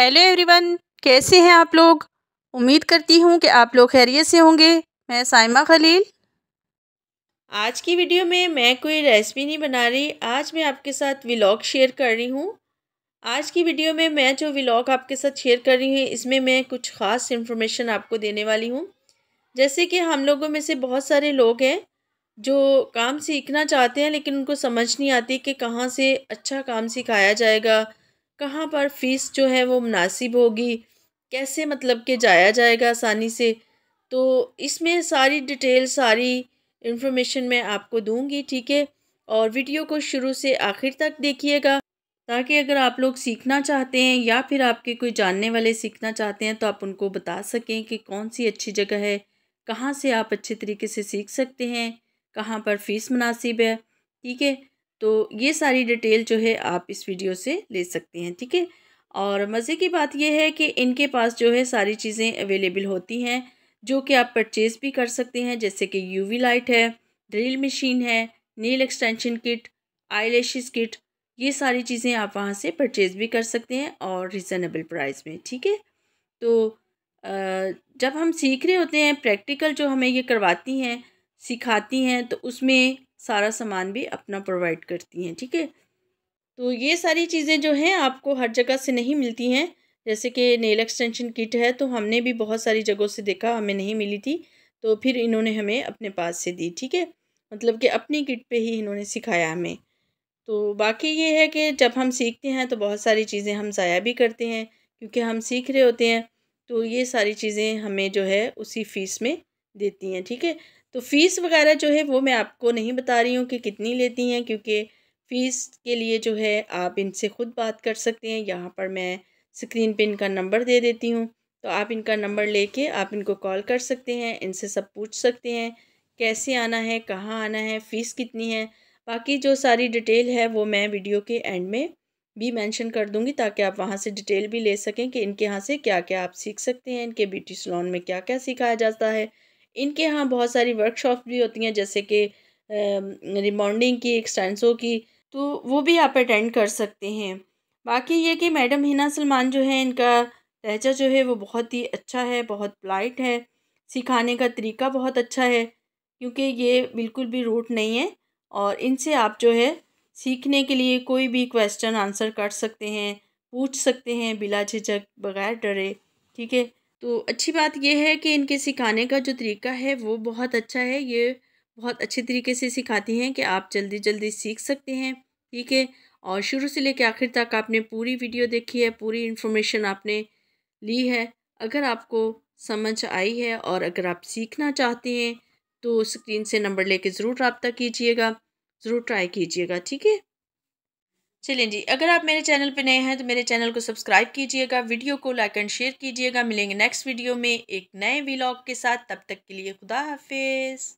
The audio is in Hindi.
हेलो एवरीवन कैसे हैं आप लोग उम्मीद करती हूँ कि आप लोग खैरियत से होंगे मैं साइमा खलील आज की वीडियो में मैं कोई रेसिपी नहीं बना रही आज मैं आपके साथ व्लॉग शेयर कर रही हूँ आज की वीडियो में मैं जो व्लॉग आपके साथ शेयर कर रही हूँ इसमें मैं कुछ ख़ास इन्फॉर्मेशन आपको देने वाली हूँ जैसे कि हम लोगों में से बहुत सारे लोग हैं जो काम सीखना चाहते हैं लेकिन उनको समझ नहीं आती कि कहाँ से अच्छा काम सिखाया जाएगा कहाँ पर फ़ीस जो है वो मुनासिब होगी कैसे मतलब कि जाया जाएगा आसानी से तो इसमें सारी डिटेल सारी इन्फॉर्मेशन मैं आपको दूंगी ठीक है और वीडियो को शुरू से आखिर तक देखिएगा ताकि अगर आप लोग सीखना चाहते हैं या फिर आपके कोई जानने वाले सीखना चाहते हैं तो आप उनको बता सकें कि कौन सी अच्छी जगह है कहाँ से आप अच्छे तरीके से सीख सकते हैं कहाँ पर फ़ीस मुनासिब है ठीक है तो ये सारी डिटेल जो है आप इस वीडियो से ले सकते हैं ठीक है और मज़े की बात यह है कि इनके पास जो है सारी चीज़ें अवेलेबल होती हैं जो कि आप परचेज़ भी कर सकते हैं जैसे कि यूवी लाइट है ड्रिल मशीन है nail extension kit eye kit ये सारी चीज़ें आप वहाँ से परचेज़ भी कर सकते हैं और रिजनेबल प्राइस में ठीक है तो जब हम सीख रहे होते हैं प्रैक्टिकल जो हमें ये करवाती हैं सिखाती हैं तो उसमें सारा सामान भी अपना प्रोवाइड करती हैं ठीक है तो ये सारी चीज़ें जो हैं आपको हर जगह से नहीं मिलती हैं जैसे कि नेल एक्सटेंशन किट है तो हमने भी बहुत सारी जगहों से देखा हमें नहीं मिली थी तो फिर इन्होंने हमें अपने पास से दी ठीक है मतलब कि अपनी किट पे ही इन्होंने सिखाया हमें तो बाकी ये है कि जब हम सीखते हैं तो बहुत सारी चीज़ें हम ज़ाया भी करते हैं क्योंकि हम सीख रहे होते हैं तो ये सारी चीज़ें हमें जो है उसी फ़ीस में देती हैं ठीक है तो फ़ीस वगैरह जो है वो मैं आपको नहीं बता रही हूँ कि कितनी लेती हैं क्योंकि फ़ीस के लिए जो है आप इनसे ख़ुद बात कर सकते हैं यहाँ पर मैं स्क्रीन पे इनका नंबर दे देती हूँ तो आप इनका नंबर लेके आप इनको कॉल कर सकते हैं इनसे सब पूछ सकते हैं कैसे आना है कहाँ आना है फ़ीस कितनी है बाकी जो सारी डिटेल है वो मैं वीडियो के एंड में भी मेंशन कर दूँगी ताकि आप वहाँ से डिटेल भी ले सकें कि इनके यहाँ से क्या क्या आप सीख सकते हैं इनके ब्यूटी सलोन में क्या क्या सिखाया जाता है इनके यहाँ बहुत सारी वर्कशॉप भी होती हैं जैसे कि रिमॉन्डिंग की एक्सटेंसों की तो वो भी आप अटेंड कर सकते हैं बाकी ये कि मैडम हिना सलमान जो है इनका लहजा जो है वो बहुत ही अच्छा है बहुत पोलाइट है सिखाने का तरीका बहुत अच्छा है क्योंकि ये बिल्कुल भी रूट नहीं है और इनसे आप जो है सीखने के लिए कोई भी क्वेश्चन आंसर कर सकते हैं पूछ सकते हैं बिला झिझक बगैर डरे ठीक है तो अच्छी बात यह है कि इनके सिखाने का जो तरीका है वो बहुत अच्छा है ये बहुत अच्छे तरीके से सिखाती हैं कि आप जल्दी जल्दी सीख सकते हैं ठीक है और शुरू से लेकर आखिर तक आपने पूरी वीडियो देखी है पूरी इन्फॉर्मेशन आपने ली है अगर आपको समझ आई है और अगर आप सीखना चाहते हैं तो स्क्रीन से नंबर लेके ज़रूर रबता कीजिएगा ज़रूर ट्राई कीजिएगा ठीक है चलिए जी अगर आप मेरे चैनल पर नए हैं तो मेरे चैनल को सब्सक्राइब कीजिएगा वीडियो को लाइक एंड शेयर कीजिएगा मिलेंगे नेक्स्ट वीडियो में एक नए व्लॉग के साथ तब तक के लिए खुदा हाफिज़